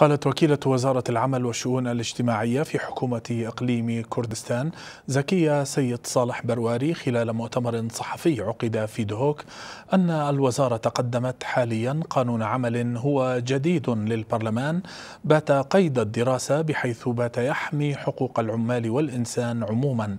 قالت وكيلة وزارة العمل والشؤون الاجتماعية في حكومة إقليم كردستان زكية سيد صالح برواري خلال مؤتمر صحفي عقد في دهوك أن الوزارة قدمت حاليا قانون عمل هو جديد للبرلمان بات قيد الدراسة بحيث بات يحمي حقوق العمال والإنسان عموما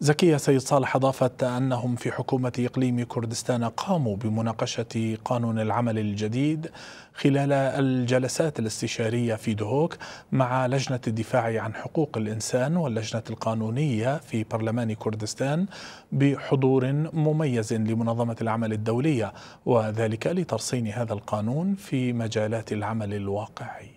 زكية سيد صالح أضافت أنهم في حكومة إقليم كردستان قاموا بمناقشة قانون العمل الجديد خلال الجلسات الاستشارية الدولية في دهوك مع لجنة الدفاع عن حقوق الإنسان واللجنة القانونية في برلمان كردستان بحضور مميز لمنظمة العمل الدولية وذلك لترصين هذا القانون في مجالات العمل الواقعي.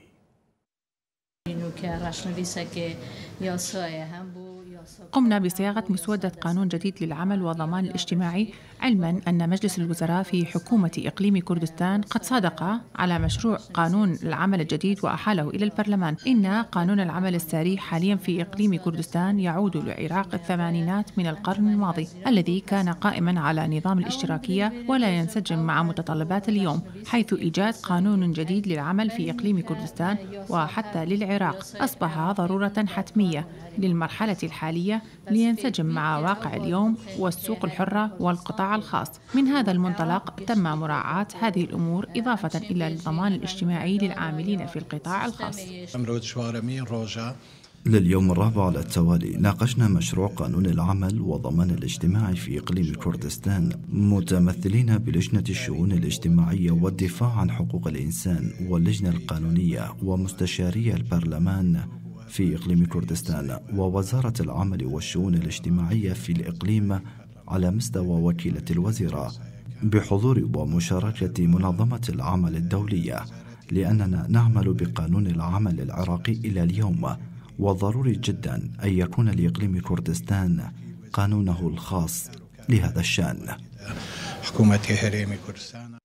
قمنا بصياغة مسودة قانون جديد للعمل والضمان الاجتماعي علما أن مجلس الوزراء في حكومة إقليم كردستان قد صادق على مشروع قانون العمل الجديد وأحاله إلى البرلمان إن قانون العمل الساري حاليا في إقليم كردستان يعود لعراق الثمانينات من القرن الماضي الذي كان قائما على نظام الاشتراكية ولا ينسجم مع متطلبات اليوم حيث إيجاد قانون جديد للعمل في إقليم كردستان وحتى للعراق أصبح ضرورة حتمية للمرحلة الحالية الحالية لينسجم مع واقع اليوم والسوق الحرة والقطاع الخاص من هذا المنطلق تم مراعاة هذه الأمور إضافة إلى الضمان الاجتماعي للعاملين في القطاع الخاص لليوم الرابع على التوالي ناقشنا مشروع قانون العمل وضمان الاجتماعي في إقليم كردستان متمثلين بلجنة الشؤون الاجتماعية والدفاع عن حقوق الإنسان واللجنة القانونية ومستشاري البرلمان في إقليم كردستان ووزارة العمل والشؤون الاجتماعية في الإقليم على مستوى وكيلة الوزيرة بحضور ومشاركة منظمة العمل الدولية لأننا نعمل بقانون العمل العراقي إلى اليوم وضروري جدا أن يكون لإقليم كردستان قانونه الخاص لهذا الشأن حكومة هريم كردستان